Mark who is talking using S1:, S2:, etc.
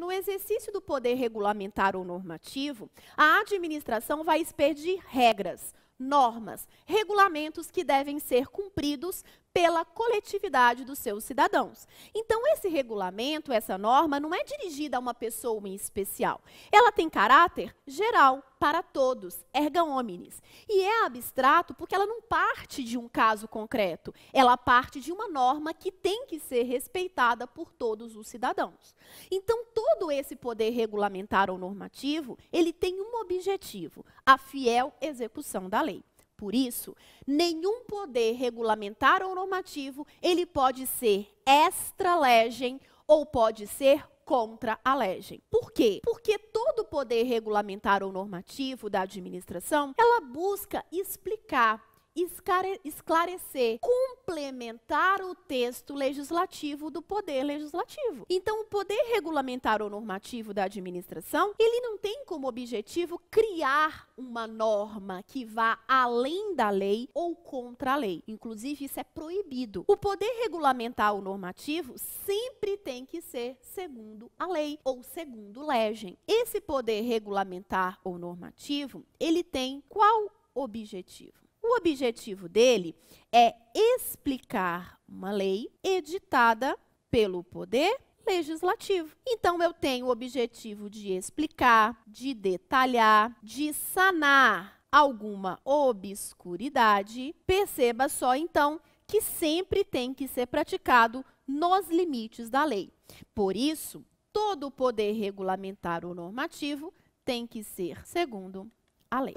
S1: No exercício do poder regulamentar ou normativo, a administração vai expedir regras, normas, regulamentos que devem ser cumpridos pela coletividade dos seus cidadãos. Então, esse regulamento, essa norma, não é dirigida a uma pessoa em especial. Ela tem caráter geral, para todos, erga omnes. E é abstrato porque ela não parte de um caso concreto, ela parte de uma norma que tem que ser respeitada por todos os cidadãos. Então, todo esse poder regulamentar ou normativo, ele tem um objetivo, a fiel execução da lei. Por isso, nenhum poder regulamentar ou normativo, ele pode ser extra legem ou pode ser contra a legem. Por quê? Porque todo poder regulamentar ou normativo da administração, ela busca explicar esclarecer, complementar o texto legislativo do poder legislativo. Então, o poder regulamentar ou normativo da administração, ele não tem como objetivo criar uma norma que vá além da lei ou contra a lei. Inclusive, isso é proibido. O poder regulamentar ou normativo sempre tem que ser segundo a lei ou segundo legem. Esse poder regulamentar ou normativo, ele tem qual objetivo? o objetivo dele é explicar uma lei editada pelo poder legislativo. Então eu tenho o objetivo de explicar, de detalhar, de sanar alguma obscuridade. Perceba só então que sempre tem que ser praticado nos limites da lei. Por isso, todo o poder regulamentar ou normativo tem que ser segundo a lei.